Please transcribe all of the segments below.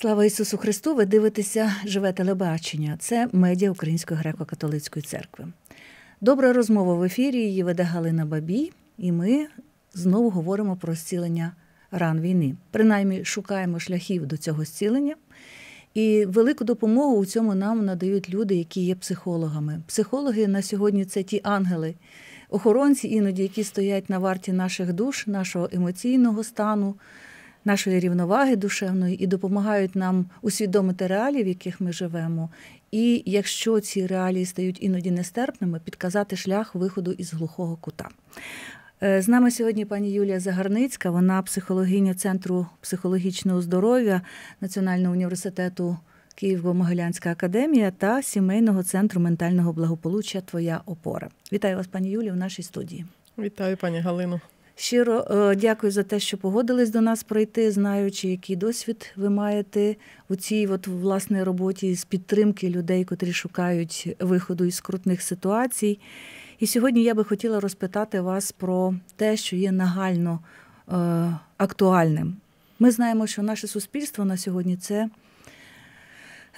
Слава Ісусу Христу! Ви дивитеся живе телебачення. Це медіа Української греко-католицької церкви. Добра розмова в ефірі. Її веде Галина Бабій, і ми знову говоримо про зцілення ран війни. Принаймні шукаємо шляхів до цього зцілення. І велику допомогу у цьому нам надають люди, які є психологами. Психологи на сьогодні це ті ангели, охоронці, іноді які стоять на варті наших душ, нашого емоційного стану, нашої рівноваги душевної і допомагають нам усвідомити реалії, в яких ми живемо. І якщо ці реалії стають іноді нестерпними, підказати шлях виходу із глухого кута. Е, з нами сьогодні пані Юлія Загарницька, вона психологиня Центру психологічного здоров'я Національного університету Києво-Могилянська академія та сімейного центру ментального благополуччя Твоя опора. Вітаю вас, пані Юлі, в нашій студії. Вітаю, пані Галину. Щиро е, дякую за те, що погодились до нас пройти, знаючи, який досвід ви маєте у цій от, власне роботі з підтримки людей, котрі шукають виходу із крутних ситуацій. І сьогодні я би хотіла розпитати вас про те, що є нагально е, актуальним. Ми знаємо, що наше суспільство на сьогодні це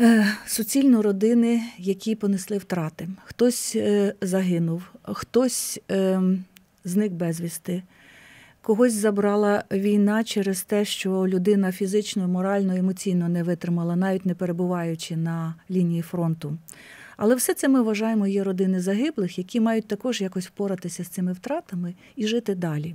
е, суцільно родини, які понесли втрати. Хтось е, загинув, хтось. Ем, зник безвісти, Когось забрала війна через те, що людина фізично, морально, емоційно не витримала, навіть не перебуваючи на лінії фронту. Але все це ми вважаємо є родини загиблих, які мають також якось впоратися з цими втратами і жити далі.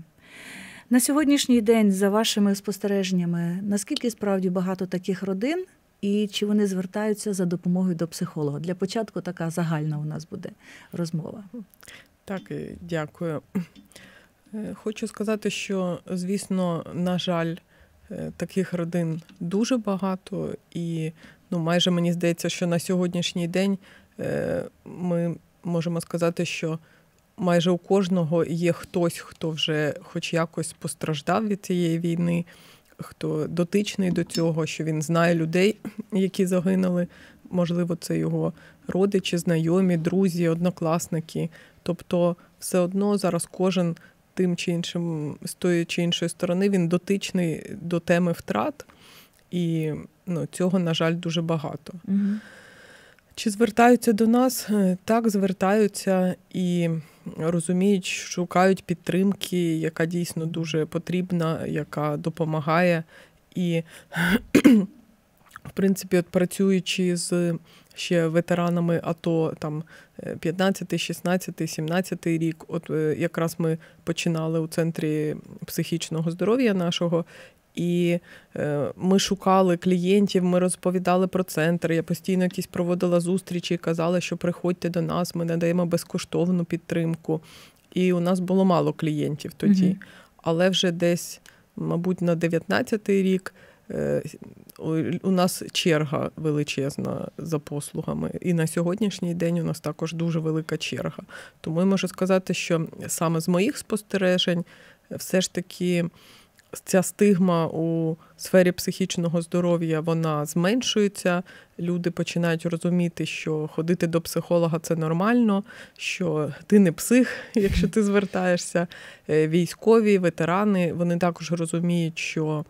На сьогоднішній день, за вашими спостереженнями, наскільки справді багато таких родин і чи вони звертаються за допомогою до психолога? Для початку така загальна у нас буде розмова. Так, е, дякую. Е, хочу сказати, що звісно, на жаль, е, таких родин дуже багато, і ну, майже мені здається, що на сьогоднішній день е, ми можемо сказати, що майже у кожного є хтось, хто вже хоч якось постраждав від цієї війни, хто дотичний до цього, що він знає людей, які загинули. Можливо, це його родичі, знайомі, друзі, однокласники. Тобто, все одно зараз кожен тим чи іншим, з тої чи іншої сторони, він дотичний до теми втрат, і ну, цього, на жаль, дуже багато. Угу. Чи звертаються до нас? Е, так, звертаються і розуміють, шукають підтримки, яка дійсно дуже потрібна, яка допомагає. І, в принципі, от працюючи з ще ветеранами АТО там 15, 16, 17 рік. От е, якраз ми починали у центрі психічного здоров'я нашого. І е, ми шукали клієнтів, ми розповідали про центр. Я постійно якісь проводила зустрічі, казала, що приходьте до нас, ми надаємо безкоштовну підтримку. І у нас було мало клієнтів тоді. Mm-hmm. Але вже десь, мабуть, на 19-й рік Е, у нас черга величезна за послугами, і на сьогоднішній день у нас також дуже велика черга. Тому я можу сказати, що саме з моїх спостережень, е, все ж таки, ця стигма у сфері психічного здоров'я вона зменшується. Люди починають розуміти, що ходити до психолога це нормально, що ти не псих, якщо ти звертаєшся. Е, військові, ветерани вони також розуміють, що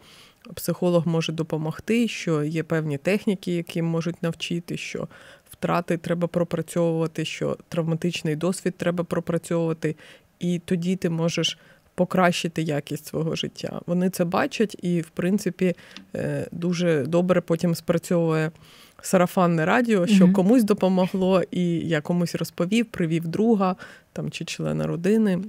психолог може допомогти, що є певні техніки, які можуть навчити, що втрати треба пропрацьовувати, що травматичний досвід треба пропрацьовувати, і тоді ти можеш. Покращити якість свого життя. Вони це бачать, і, в принципі, е, дуже добре потім спрацьовує сарафанне радіо, що комусь допомогло, і я комусь розповів, привів друга там чи члена родини.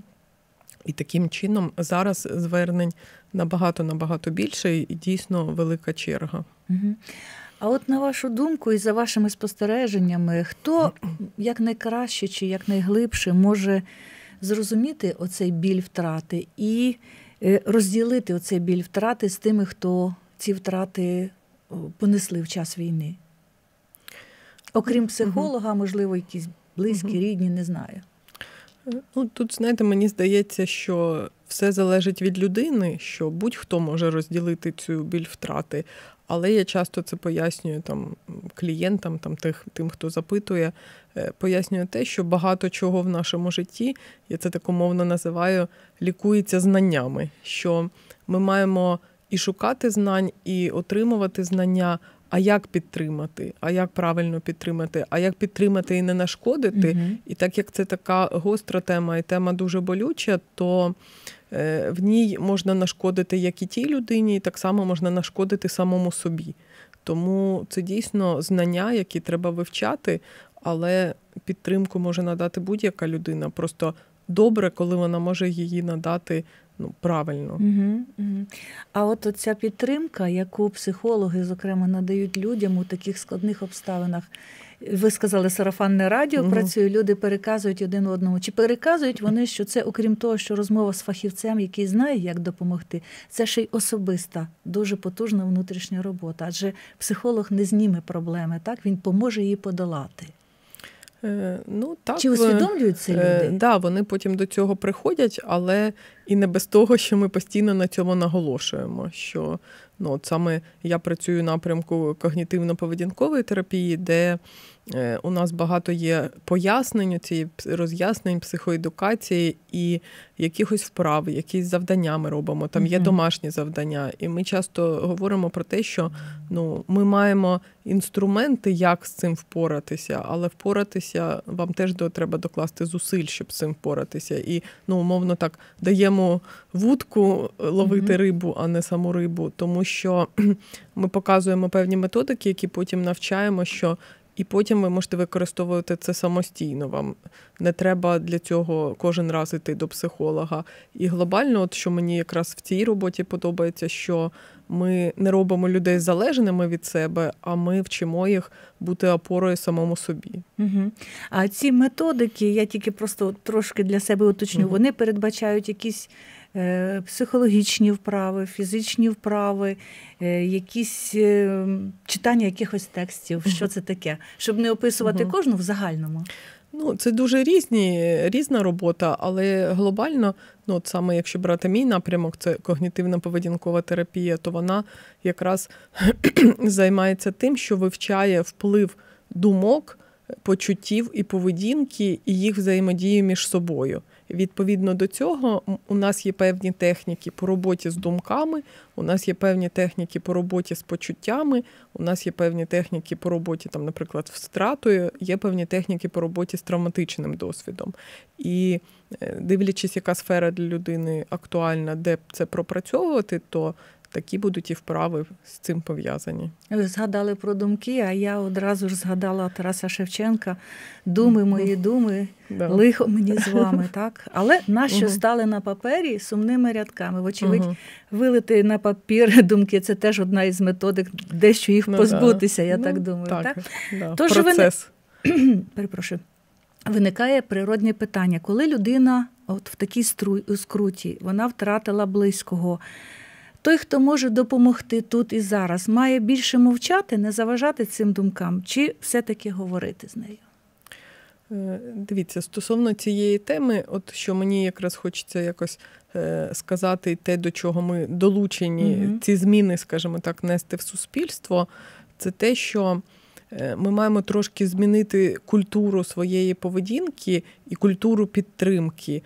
І таким чином зараз звернень набагато набагато більше і дійсно велика черга. А от на вашу думку і за вашими спостереженнями, хто як найкраще чи як найглибше може зрозуміти оцей біль втрати і е, розділити оцей біль втрати з тими, хто ці втрати е, понесли в час війни? Окрім психолога, можливо, якісь близькі, рідні, не знаю. Ну тут знаєте, мені здається, що все залежить від людини, що будь-хто може розділити цю біль втрати. Але я часто це пояснюю там клієнтам, там тих, тим, хто запитує, е, пояснюю те, що багато чого в нашому житті, я це так умовно називаю, лікується знаннями. Що ми маємо і шукати знань, і отримувати знання, а як підтримати, а як правильно підтримати, а як підтримати і не нашкодити. Угу. І так як це така гостра тема, і тема дуже болюча, то е, в ній можна нашкодити як і тій людині, і так само можна нашкодити самому собі. Тому це дійсно знання, які треба вивчати, але підтримку може надати будь-яка людина. Просто добре, коли вона може її надати ну, правильно. Угу, угу. А от ця підтримка, яку психологи, зокрема, надають людям у таких складних обставинах. Ви сказали, сарафанне радіо угу. працює, люди переказують один одному. Чи переказують вони, що це, окрім того, що розмова з фахівцем, який знає, як допомогти, це ще й особиста, дуже потужна внутрішня робота. Адже психолог не зніме проблеми, так він поможе її подолати. Е, ну, так, Чи е, усвідомлюють це люди? Так, вони потім до цього приходять, але і не без того, що ми постійно на цьому наголошуємо. Що ну, от саме я працюю в напрямку когнітивно-поведінкової терапії, де Е, у нас багато є пояснень цієї роз'яснень, психоедукації і якихось вправ, якісь завдання ми робимо. Там є домашні завдання, і ми часто говоримо про те, що ну ми маємо інструменти, як з цим впоратися, але впоратися вам теж до треба докласти зусиль, щоб з цим впоратися. І ну умовно так даємо вудку ловити рибу, а не саму рибу, тому що ми показуємо певні методики, які потім навчаємо, що і потім ви можете використовувати це самостійно. Вам не треба для цього кожен раз іти до психолога. І глобально, от що мені якраз в цій роботі подобається, що ми не робимо людей залежними від себе, а ми вчимо їх бути опорою самому собі. Угу. А ці методики, я тільки просто трошки для себе уточню, угу. вони передбачають якісь. Е, психологічні вправи, фізичні вправи, е, якісь е, читання якихось текстів, що це таке, щоб не описувати кожну в загальному. Ну, це дуже різні, різна робота, але глобально, ну от саме якщо брати мій напрямок, це когнітивна поведінкова терапія, то вона якраз займається тим, що вивчає вплив думок, почуттів і поведінки і їх взаємодію між собою. Відповідно до цього, у нас є певні техніки по роботі з думками, у нас є певні техніки по роботі з почуттями, у нас є певні техніки по роботі, там, наприклад, втратою, є певні техніки по роботі з травматичним досвідом. І е, дивлячись, яка сфера для людини актуальна, де це пропрацьовувати, то такі будуть і вправи з цим пов'язані. Ви згадали про думки, а я одразу ж згадала Тараса Шевченка думи мої думи, лихо мені з вами, так? Але нащо стали на папері сумними рядками? Вочевидь, вилити на папір думки це теж одна із методик, дещо їх ну позбутися, я так ну, думаю. Так, так? Тож Процес. Перепрошую. Виникає природне питання, коли людина от в такій стру... скруті вона втратила близького, той, хто може допомогти тут і зараз, має більше мовчати, не заважати цим думкам, чи все-таки говорити з нею? Е, дивіться, стосовно цієї теми, от що мені якраз хочеться якось е, сказати, те, до чого ми долучені, угу. ці зміни, скажімо так, нести в суспільство, це те, що. Е, ми маємо трошки змінити культуру своєї поведінки і культуру підтримки,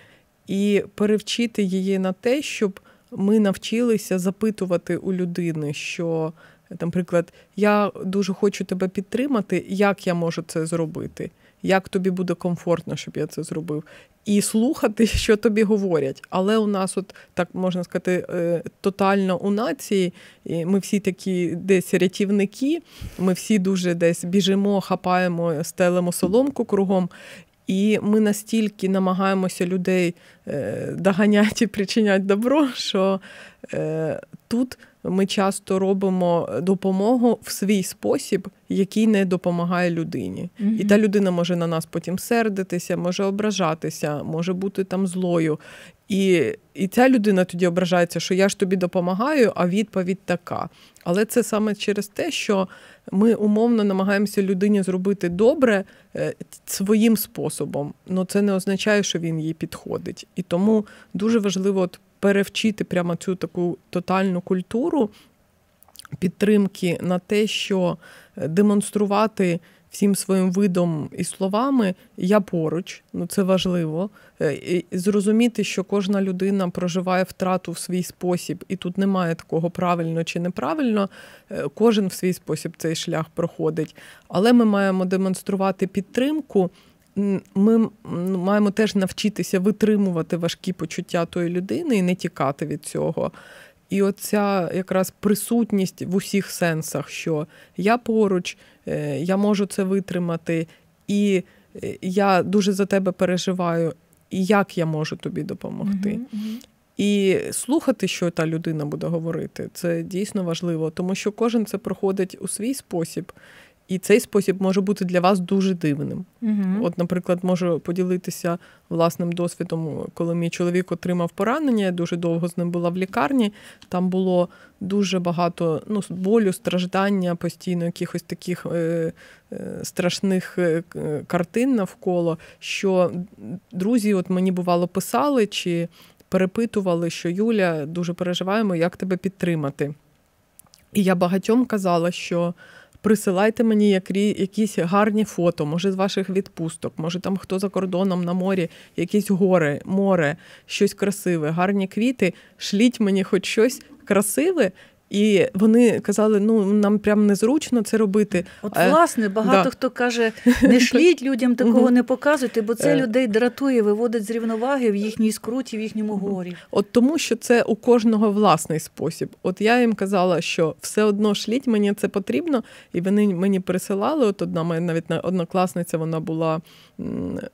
і перевчити її на те, щоб ми навчилися запитувати у людини, що, наприклад, я дуже хочу тебе підтримати, як я можу це зробити, як тобі буде комфортно, щоб я це зробив, і слухати, що тобі говорять. Але у нас, от так можна сказати, е, тотально у нації, ми всі такі десь рятівники, ми всі дуже десь біжимо, хапаємо, стелимо соломку кругом. І ми настільки намагаємося людей е, доганяти і причиняти добро, що е, тут ми часто робимо допомогу в свій спосіб, який не допомагає людині. Угу. І та людина може на нас потім сердитися, може ображатися, може бути там злою. І і ця людина тоді ображається, що я ж тобі допомагаю, а відповідь така. Але це саме через те, що ми умовно намагаємося людині зробити добре е, своїм способом, але це не означає, що він їй підходить. І тому дуже важливо от перевчити прямо цю таку тотальну культуру підтримки на те, що е, демонструвати всім своїм видом і словами я поруч, ну це важливо. Е, і Зрозуміти, що кожна людина проживає втрату в свій спосіб, і тут немає такого правильно чи неправильно. Е, кожен в свій спосіб цей шлях проходить. Але ми маємо демонструвати підтримку. Ми ну, маємо теж навчитися витримувати важкі почуття тої людини і не тікати від цього. І оця якраз присутність в усіх сенсах, що я поруч, е, я можу це витримати, і е, я дуже за тебе переживаю, і як я можу тобі допомогти. І слухати, що та людина буде говорити, це дійсно важливо, тому що кожен це проходить у свій спосіб. І цей спосіб може бути для вас дуже дивним. Угу. От, наприклад, можу поділитися власним досвідом, коли мій чоловік отримав поранення, я дуже довго з ним була в лікарні. Там було дуже багато ну, болю, страждання, постійно якихось таких е, е, страшних е, картин навколо. Що друзі, от мені бувало, писали чи перепитували, що Юля дуже переживаємо, як тебе підтримати. І я багатьом казала, що присилайте мені якісь гарні фото, може, з ваших відпусток, може там хто за кордоном на морі, якісь гори, море, щось красиве, гарні квіти. Шліть мені хоч щось красиве, і вони казали, ну нам прям незручно це робити. От е, власне багато да. хто каже: не шліть людям такого не показуйте, бо це е. людей дратує, виводить з рівноваги в їхній скруті, в їхньому горі. От тому, що це у кожного власний спосіб. От я їм казала, що все одно шліть, мені це потрібно, і вони мені присилали, От одна моя навіть однокласниця, вона була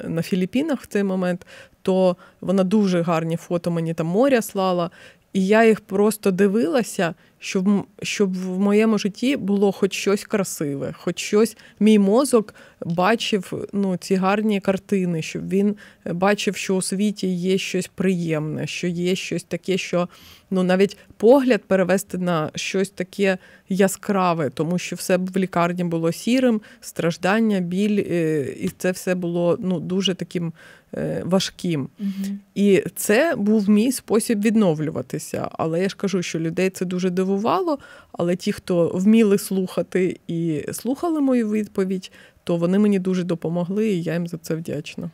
на Філіппінах в цей момент. То вона дуже гарні фото мені там моря слала, і я їх просто дивилася, щоб щоб в моєму житті було хоч щось красиве, хоч щось. Мій мозок бачив ну, ці гарні картини, щоб він е, бачив, що у світі є щось приємне, що є щось таке, що ну навіть погляд перевести на щось таке яскраве, тому що все в лікарні було сірим, страждання, біль, е, і це все було ну, дуже таким Е, важким. Угу. І це був мій спосіб відновлюватися. Але я ж кажу, що людей це дуже дивувало. Але ті, хто вміли слухати і слухали мою відповідь, то вони мені дуже допомогли, і я їм за це вдячна.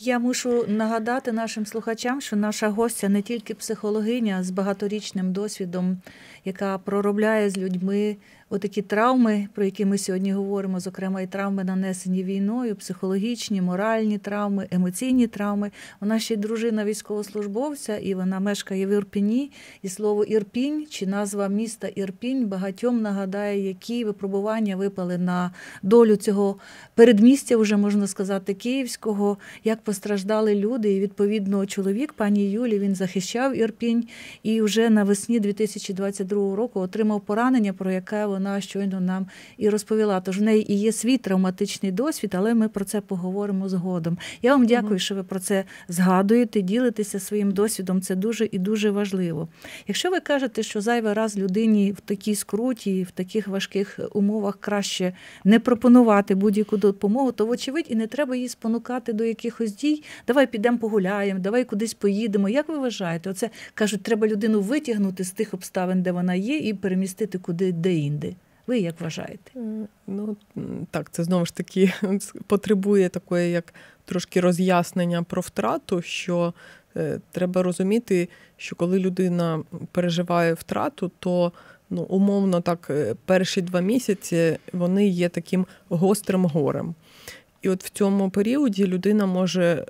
Я мушу нагадати нашим слухачам, що наша гостя не тільки психологиня з багаторічним досвідом, яка проробляє з людьми отакі травми, про які ми сьогодні говоримо, зокрема, і травми, нанесені війною, психологічні, моральні травми, емоційні травми. Вона ще й дружина військовослужбовця, і вона мешкає в Ірпіні. І слово Ірпінь чи назва міста Ірпінь багатьом нагадає, які випробування випали на долю цього передмістя, вже можна сказати, київського, як постраждали люди. І відповідно, чоловік пані Юлі він захищав Ірпінь і вже навесні 2022 року отримав поранення, про яке вона вона щойно нам і розповіла. Тож в неї і є свій травматичний досвід, але ми про це поговоримо згодом. Я вам дякую, що ви про це згадуєте, ділитеся своїм досвідом. Це дуже і дуже важливо. Якщо ви кажете, що зайвий раз людині в такій скруті, в таких важких умовах краще не пропонувати будь-яку допомогу, то вочевидь і не треба її спонукати до якихось дій. Давай підемо погуляємо, давай кудись поїдемо. Як ви вважаєте? Оце кажуть, треба людину витягнути з тих обставин, де вона є, і перемістити куди де інде. Ви як вважаєте? Ну так, це знову ж таки потребує такої, як трошки роз'яснення про втрату, що е, треба розуміти, що коли людина переживає втрату, то ну, умовно так е, перші два місяці вони є таким гострим горем. І от в цьому періоді людина може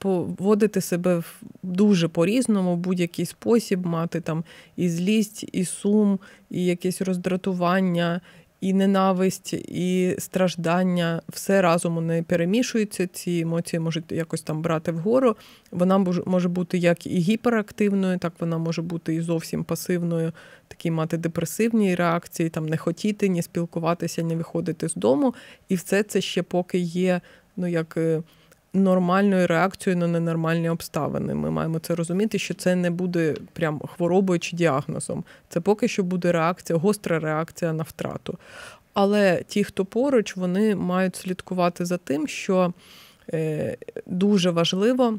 поводити себе дуже по-різному, в будь-який спосіб, мати там і злість, і сум, і якесь роздратування, і ненависть, і страждання. Все разом вони перемішується, Ці емоції можуть якось там брати вгору. Вона може бути як і гіперактивною, так вона може бути і зовсім пасивною, такі мати депресивні реакції, там не хотіти, ні спілкуватися, ні виходити з дому. І все це ще поки є, ну як. Е, нормальною реакцією на ненормальні обставини. Ми маємо це розуміти, що це не буде прям хворобою чи діагнозом. Це поки що буде реакція, гостра реакція на втрату. Але ті, хто поруч, вони мають слідкувати за тим, що е, дуже важливо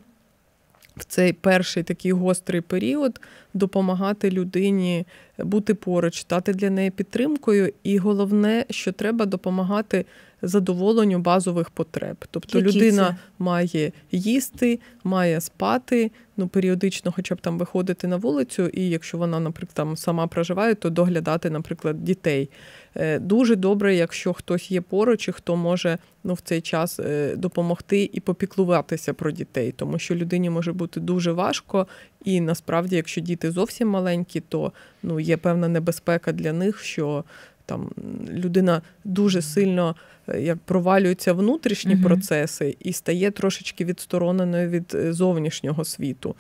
в цей перший такий гострий період допомагати людині бути поруч, стати для неї підтримкою. І головне, що треба допомагати задоволенню базових потреб. Тобто Які людина це? має їсти, має спати, ну періодично, хоча б там виходити на вулицю, і якщо вона, наприклад, там сама проживає, то доглядати, наприклад, дітей. Е, дуже добре, якщо хтось є поруч, і хто може ну, в цей час е, допомогти і попіклуватися про дітей, тому що людині може бути дуже важко, і насправді, якщо діти зовсім маленькі, то ну є певна небезпека для них, що там людина дуже сильно е, як провалюються внутрішні uh процеси і стає трошечки відстороненою від е, зовнішнього світу.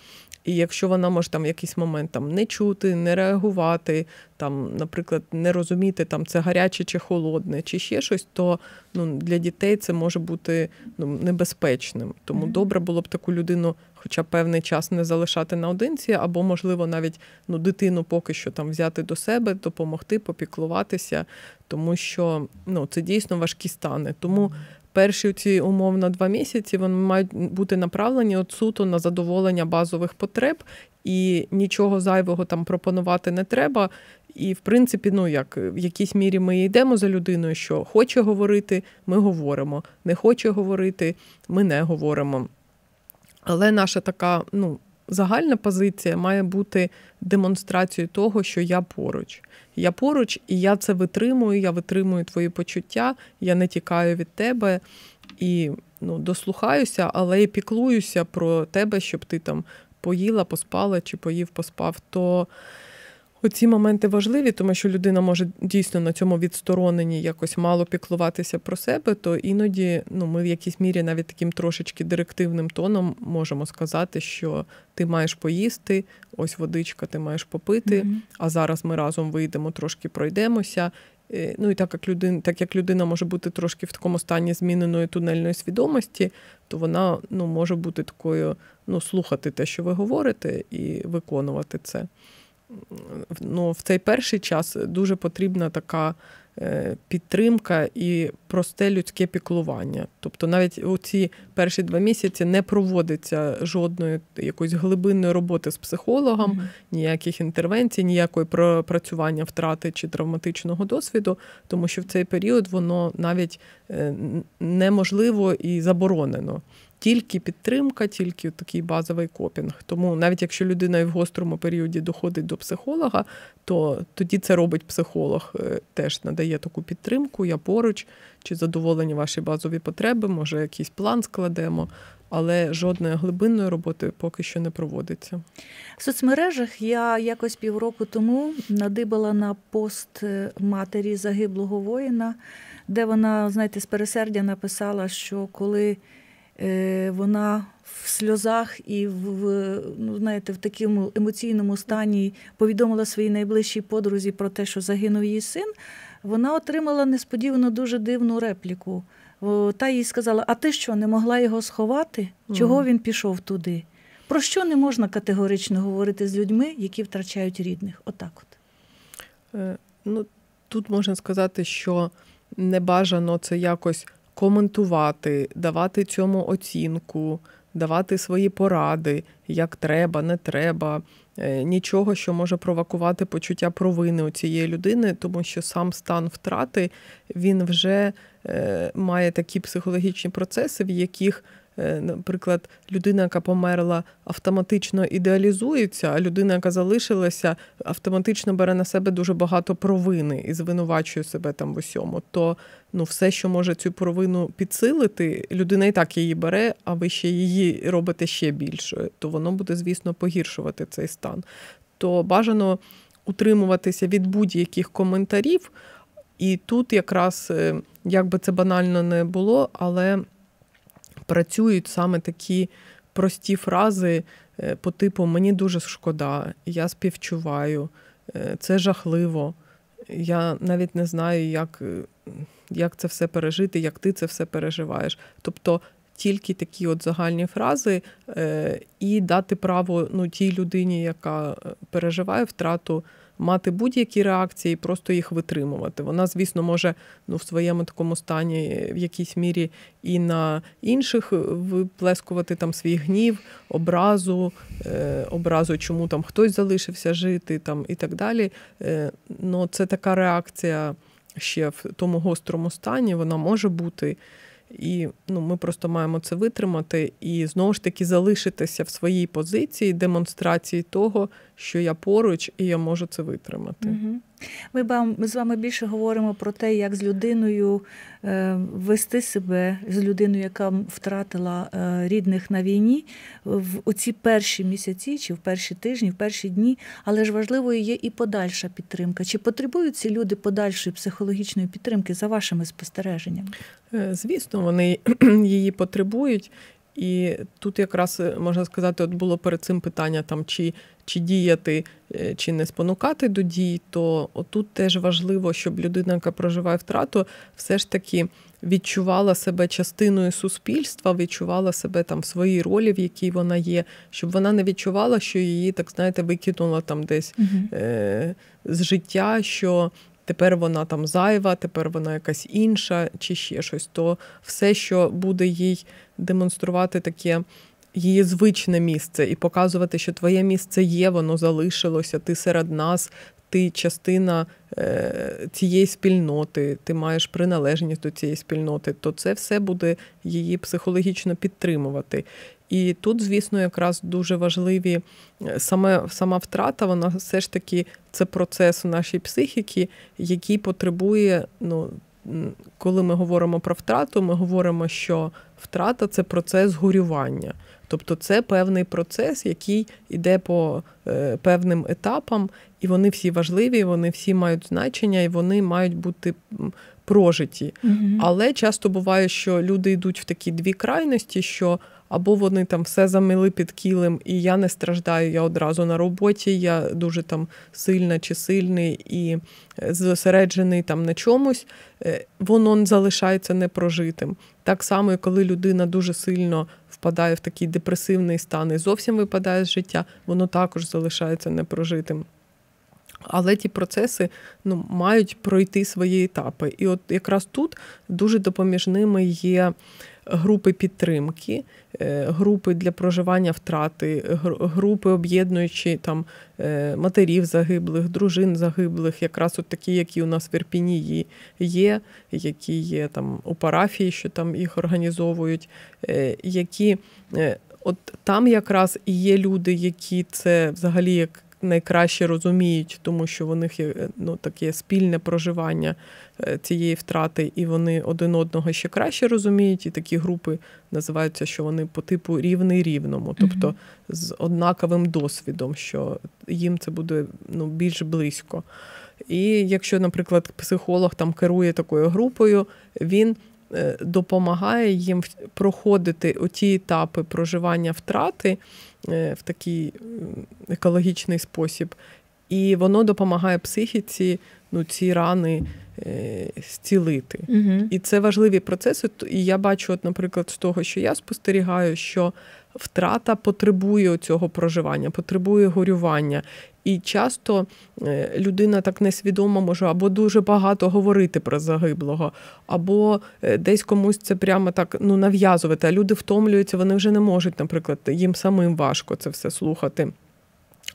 І якщо вона може там в якийсь момент там не чути, не реагувати, там, наприклад, не розуміти там це гаряче чи холодне, чи ще щось, то ну для дітей це може бути ну небезпечним. Тому добре було б таку людину хоча певний час не залишати наодинці, або, можливо, навіть ну, дитину поки що там взяти до себе, допомогти, попіклуватися, тому що ну, це дійсно важкі стани. Тому перші ці умовно два місяці вони мають бути направлені от суто на задоволення базових потреб, і нічого зайвого там пропонувати не треба. І, в принципі, ну як в якійсь мірі ми йдемо за людиною, що хоче говорити, ми говоримо, не хоче говорити, ми не говоримо. Але наша така ну, загальна позиція має бути демонстрацією того, що я поруч. Я поруч, і я це витримую, я витримую твої почуття, я не тікаю від тебе і ну, дослухаюся, але і піклуюся про тебе, щоб ти там поїла, поспала чи поїв, поспав. то... Оці моменти важливі, тому що людина може дійсно на цьому відстороненні якось мало піклуватися про себе, то іноді ну, ми в якійсь мірі навіть таким трошечки директивним тоном можемо сказати, що ти маєш поїсти, ось водичка, ти маєш попити, mm-hmm. а зараз ми разом вийдемо, трошки пройдемося. Е, ну і так як людина, так як людина може бути трошки в такому стані зміненої тунельної свідомості, то вона ну може бути такою, ну слухати те, що ви говорите, і виконувати це ну, в цей перший час дуже потрібна така. Е, підтримка і просте людське піклування. Тобто навіть у ці перші два місяці не проводиться жодної якоїсь глибинної роботи з психологом, mm-hmm. ніяких інтервенцій, ніякої пропрацювання втрати чи травматичного досвіду, тому що в цей період воно навіть е, неможливо і заборонено тільки підтримка, тільки такий базовий копінг. Тому навіть якщо людина і в гострому періоді доходить до психолога, то тоді це робить психолог, е, теж надає таку підтримку. Я поруч чи задоволені ваші базові потреби, може якийсь план складемо. Але жодної глибинної роботи поки що не проводиться. В соцмережах я якось півроку тому надибала на пост е, матері загиблого воїна, де вона, знаєте, з пересердя написала, що коли Е, вона в сльозах і в ну, знаєте, в такому емоційному стані повідомила своїй найближчій подрузі про те, що загинув її син. Вона отримала несподівано дуже дивну репліку. Та їй сказала: А ти що, не могла його сховати? Чого він пішов туди? Про що не можна категорично говорити з людьми, які втрачають рідних? Отак от. Е, ну, Тут можна сказати, що небажано це якось коментувати, давати цьому оцінку, давати свої поради, як треба, не треба, е, нічого, що може провокувати почуття провини у цієї людини, тому що сам стан втрати він вже е, має такі психологічні процеси, в яких Е, наприклад, людина, яка померла, автоматично ідеалізується, а людина, яка залишилася, автоматично бере на себе дуже багато провини і звинувачує себе там в усьому. То ну, все, що може цю провину підсилити, людина і так її бере, а ви ще її робите ще більшою, то воно буде, звісно, погіршувати цей стан. То бажано утримуватися від будь-яких коментарів. І тут якраз е, як би це банально не було, але працюють саме такі прості фрази е, по типу Мені дуже шкода, я співчуваю, е, це жахливо. Я навіть не знаю, як, е, як це все пережити, як ти це все переживаєш. Тобто. Тільки такі от загальні фрази, і дати право ну, тій людині, яка переживає втрату, мати будь-які реакції, і просто їх витримувати. Вона, звісно, може ну, в своєму такому стані е, в якійсь мірі і на інших е, виплескувати там свій гнів, образу, е, образу, чому там хтось залишився жити там і так далі. Е, но Це така реакція ще в тому гострому стані, вона може бути. І ну, ми просто маємо це витримати і знову ж таки залишитися в своїй позиції демонстрації того, що я поруч і я можу це витримати. ми з вами більше говоримо про те, як з людиною е, вести себе, з людиною, яка втратила е, рідних на війні, в оці перші місяці, чи в перші тижні, в перші дні. Але ж важливою є і подальша підтримка. Чи потребують ці люди подальшої психологічної підтримки за вашими спостереженнями? Е, звісно, вони її потребують. І тут якраз е, можна сказати, от було перед цим питання там чи чи діяти, е, чи не спонукати до дій, то тут теж важливо, щоб людина, яка проживає втрату, все ж таки відчувала себе частиною суспільства, відчувала себе там в своїй ролі, в якій вона є, щоб вона не відчувала, що її так знаєте викинула там десь угу. е- з життя. що тепер вона там зайва, тепер вона якась інша, чи ще щось. То все, що буде їй демонструвати таке її звичне місце, і показувати, що твоє місце є, воно залишилося, ти серед нас, ти частина е, цієї спільноти, ти маєш приналежність до цієї спільноти, то це все буде її психологічно підтримувати. І тут, звісно, якраз дуже важливі е, саме сама втрата, вона все ж таки це процес у нашій психіки, який потребує. ну, коли ми говоримо про втрату, ми говоримо, що втрата це процес горювання. Тобто це певний процес, який йде по е, певним етапам, і вони всі важливі, вони всі мають значення і вони мають бути прожиті. Угу. Але часто буває, що люди йдуть в такі дві крайності, що або вони там все замили під кілем, і я не страждаю, я одразу на роботі, я дуже там сильна чи сильний і е, зосереджений там на чомусь, е, воно залишається непрожитим. Так само, коли людина дуже сильно впадає в такий депресивний стан і зовсім випадає з життя, воно також залишається непрожитим. Але ті процеси ну, мають пройти свої етапи. І от якраз тут дуже допоміжними є групи підтримки, е, групи для проживання втрати, групи, об'єднуючи там е, матерів загиблих, дружин загиблих, якраз от такі, які у нас в Ірпіні є, які є там у парафії, що там їх організовують, е, які от там якраз і є люди, які це взагалі як найкраще розуміють, тому що у них є е, ну, таке спільне проживання е, цієї втрати, і вони один одного ще краще розуміють, і такі групи називаються, що вони по типу рівний рівному, тобто з однаковим досвідом, що їм це буде ну, більш близько. І якщо, наприклад, психолог там керує такою групою, він Е, допомагає їм проходити оті етапи проживання втрати е, в такий екологічний спосіб, і воно допомагає психіці ну, ці рани е, зцілити. Угу. І це важливі процеси. І я бачу, от, наприклад, з того, що я спостерігаю, що втрата потребує цього проживання, потребує горювання. І часто е, людина так несвідомо може або дуже багато говорити про загиблого, або е, десь комусь це прямо так ну нав'язувати. А люди втомлюються, вони вже не можуть, наприклад, їм самим важко це все слухати.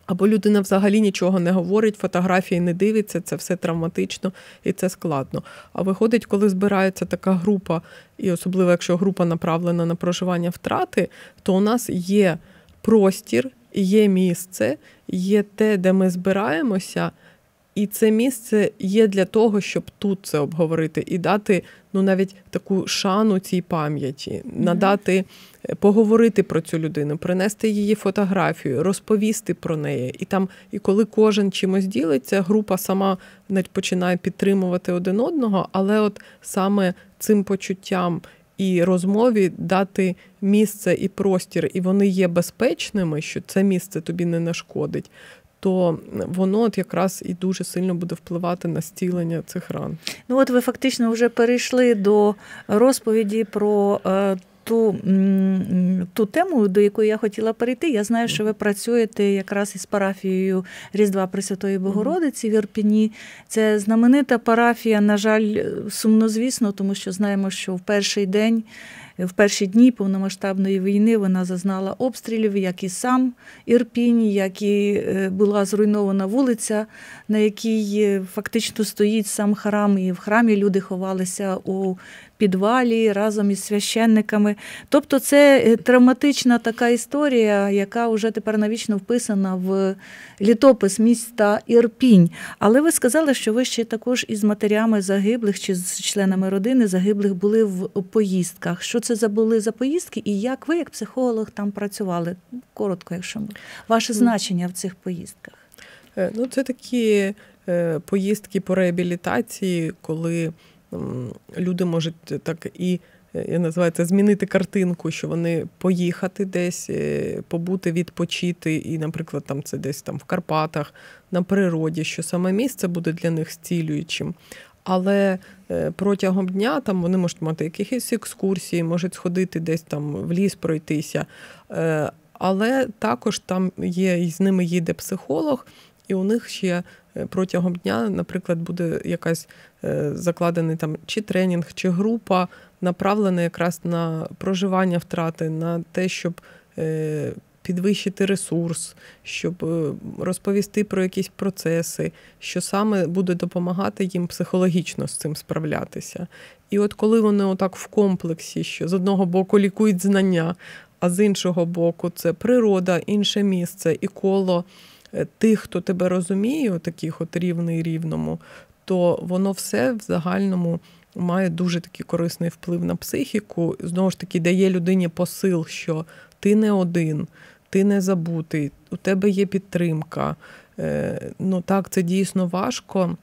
Або людина взагалі нічого не говорить, фотографії не дивиться, це все травматично і це складно. А виходить, коли збирається така група, і особливо якщо група направлена на проживання втрати, то у нас є простір, є місце, є те, де ми збираємося, і це місце є для того, щоб тут це обговорити і дати ну навіть таку шану цій пам'яті, надати, е, поговорити про цю людину, принести її фотографію, розповісти про неї. І там, і коли кожен чимось ділиться, група сама навіть починає підтримувати один одного, але от саме цим почуттям і розмові дати місце і простір, і вони є безпечними, що це місце тобі не нашкодить. То воно от якраз і дуже сильно буде впливати на стілення цих ран. Ну от ви фактично вже перейшли до розповіді про е, ту ту тему, до якої я хотіла перейти. Я знаю, що ви працюєте якраз із парафією Різдва Пресвятої Богородиці в Ірпіні. Це знаменита парафія, на жаль, сумнозвісно, тому що знаємо, що в перший день. В перші дні повномасштабної війни вона зазнала обстрілів, як і сам Ірпінь, як і е, була зруйнована вулиця, на якій е, фактично стоїть сам храм, і в храмі люди ховалися у підвалі разом із священниками. Тобто, це е, травматична така історія, яка вже тепер навічно вписана в літопис міста Ірпінь. Але ви сказали, що ви ще також із матерями загиблих чи з членами родини загиблих були в поїздках. Що це забули за поїздки, і як ви, як психолог, там працювали? Коротко, якщо ми. ваше значення в цих поїздках? Е, ну, це такі е, поїздки по реабілітації, коли люди можуть так і. Е, я називаю це змінити картинку, що вони поїхати десь, побути, відпочити. І, наприклад, там це десь там в Карпатах, на природі, що саме місце буде для них стілюючим але е, протягом дня там вони можуть мати якісь екскурсії, можуть сходити десь там в ліс пройтися. Е, але також там є і з ними їде психолог, і у них ще е, протягом дня, наприклад, буде якась закладений там чи тренінг, чи група, направлена якраз на проживання втрати, на те, щоб підвищити ресурс, щоб е, розповісти про якісь процеси, що саме буде допомагати їм психологічно з цим справлятися. І от коли вони отак в комплексі, що з одного боку лікують знання, а з іншого боку, це природа, інше місце і коло е, тих, хто тебе розуміє, таких от рівний рівному, то воно все в загальному. Має дуже такий корисний вплив на психіку, знову ж таки, дає людині посил, що ти не один, ти не забутий, у тебе є підтримка. Е, ну так, це дійсно важко,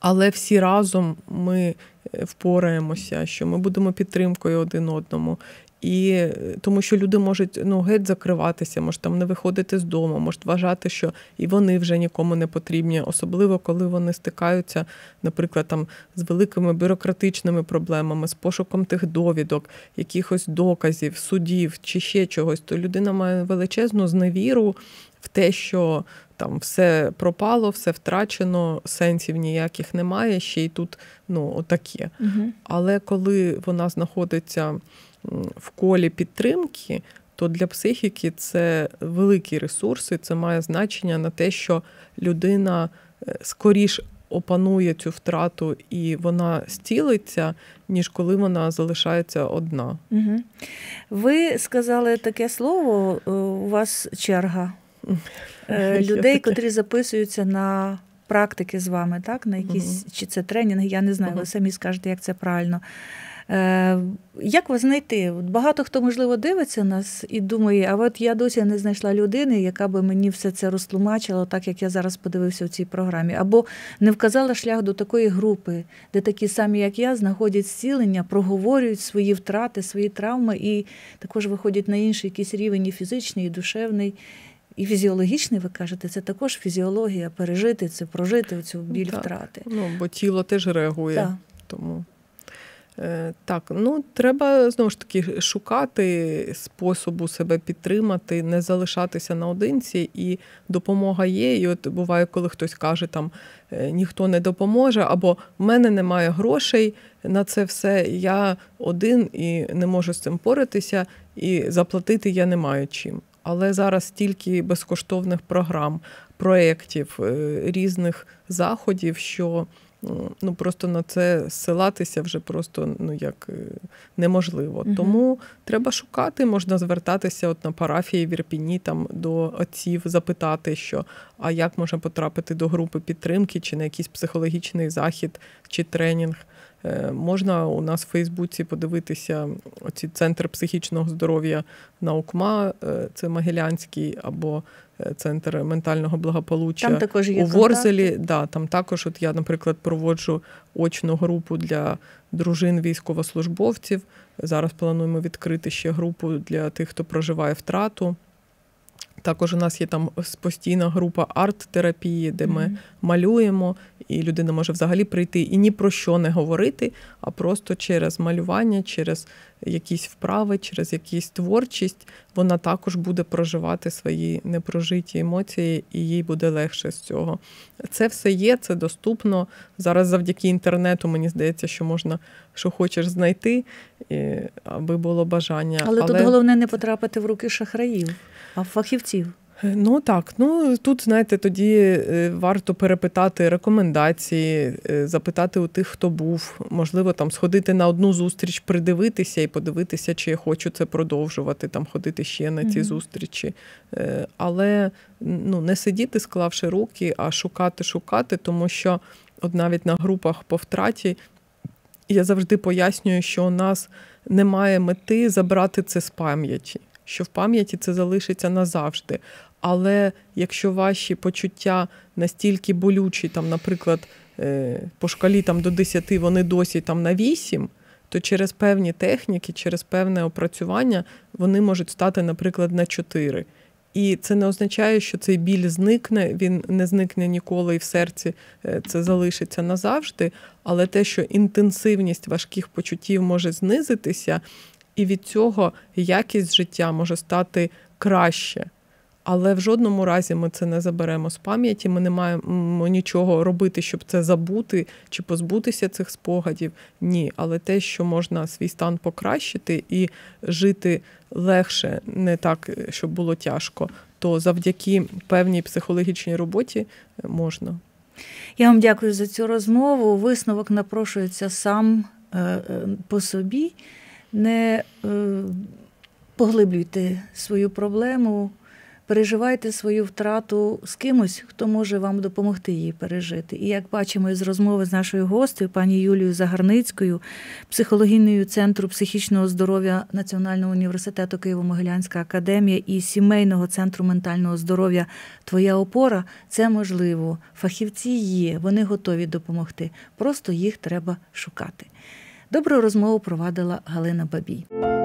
але всі разом ми е, впораємося, що ми будемо підтримкою один одному. І е, тому що люди можуть ну геть закриватися, може там не виходити з дому, можуть вважати, що і вони вже нікому не потрібні, особливо коли вони стикаються, наприклад, там з великими бюрократичними проблемами, з пошуком тих довідок, якихось доказів, судів чи ще чогось, то людина має величезну зневіру в те, що там все пропало, все втрачено, сенсів ніяких немає. Ще й тут ну отаке. Угу. Але коли вона знаходиться в колі підтримки, то для психіки це великі ресурси, це має значення на те, що людина е, скоріш опанує цю втрату і вона стілиться, ніж коли вона залишається одна. Угу. Ви сказали таке слово, е, у вас черга е, людей, котрі записуються на. Практики з вами, так, на якісь uh-huh. чи це тренінги, я не знаю, uh-huh. ви самі скажете, як це правильно. Е, як вас знайти? Багато хто, можливо, дивиться нас і думає, а от я досі не знайшла людини, яка би мені все це розтлумачила, так як я зараз подивився в цій програмі, або не вказала шлях до такої групи, де такі самі, як я, знаходять зцілення, проговорюють свої втрати, свої травми і також виходять на інший якийсь рівень і фізичний, і душевний. І фізіологічний, ви кажете, це також фізіологія пережити це, прожити цю біль ну, так. втрати. Ну бо тіло теж реагує, так. тому Е, так, ну треба знову ж таки шукати способу себе підтримати, не залишатися наодинці, і допомога є. І от буває, коли хтось каже, там «Е, ніхто не допоможе, або в мене немає грошей на це все. Я один і не можу з цим поратися, і заплатити я не маю чим. Але зараз стільки безкоштовних програм, проєктів, е, різних заходів, що ну просто на це силатися вже просто ну як е, неможливо. Угу. Тому треба шукати, можна звертатися от на парафії в Ірпіні, там до отців, запитати, що а як можна потрапити до групи підтримки, чи на якийсь психологічний захід, чи тренінг. Е, можна у нас в Фейсбуці подивитися оці центр психічного здоров'я наукма, е, це Могилянський або е, центр ментального благополуччя там також є у Ворзелі. Да, Там також от я, наприклад, проводжу очну групу для дружин військовослужбовців. Зараз плануємо відкрити ще групу для тих, хто проживає втрату. Також у нас є там постійна група арт-терапії, де ми mm-hmm. малюємо, і людина може взагалі прийти і ні про що не говорити, а просто через малювання, через якісь вправи, через якісь творчість вона також буде проживати свої непрожиті емоції, і їй буде легше з цього. Це все є, це доступно. Зараз завдяки інтернету, мені здається, що можна що хочеш знайти, аби було бажання. Але, Але... тут головне не потрапити в руки шахраїв. А фахівців? Е, ну так, ну тут знаєте, тоді е, варто перепитати рекомендації, е, запитати у тих, хто був. Можливо, там сходити на одну зустріч, придивитися і подивитися, чи я хочу це продовжувати, там ходити ще на ці mm-hmm. зустрічі. Але ну не сидіти, склавши руки, а шукати, шукати, тому що от навіть на групах по втраті. Я завжди пояснюю, що у нас немає мети забрати це з пам'яті що в пам'яті це залишиться назавжди. Але якщо ваші почуття настільки болючі, там, наприклад, е, по шкалі там, до 10 вони досі там на 8, то через певні техніки, через певне опрацювання вони можуть стати, наприклад, на 4. І це не означає, що цей біль зникне, він не зникне ніколи, і в серці е, це залишиться назавжди. Але те, що інтенсивність важких почуттів може знизитися, і від цього якість життя може стати краще. Але в жодному разі ми це не заберемо з пам'яті. Ми не маємо нічого робити, щоб це забути чи позбутися цих спогадів. Ні, але те, що можна свій стан покращити і жити легше, не так, щоб було тяжко, то завдяки певній психологічній роботі е, можна. Я вам дякую за цю розмову. Висновок напрошується сам е, е, по собі не е, поглиблюйте свою проблему, переживайте свою втрату з кимось, хто може вам допомогти її пережити. І як бачимо із розмови з нашою гостею, пані Юлією Загарницькою, психологіною центру психічного здоров'я Національного університету Києво-Могилянська академія і сімейного центру ментального здоров'я Твоя опора це можливо. Фахівці є, вони готові допомогти. Просто їх треба шукати. Добру розмову провадила Галина Бабій.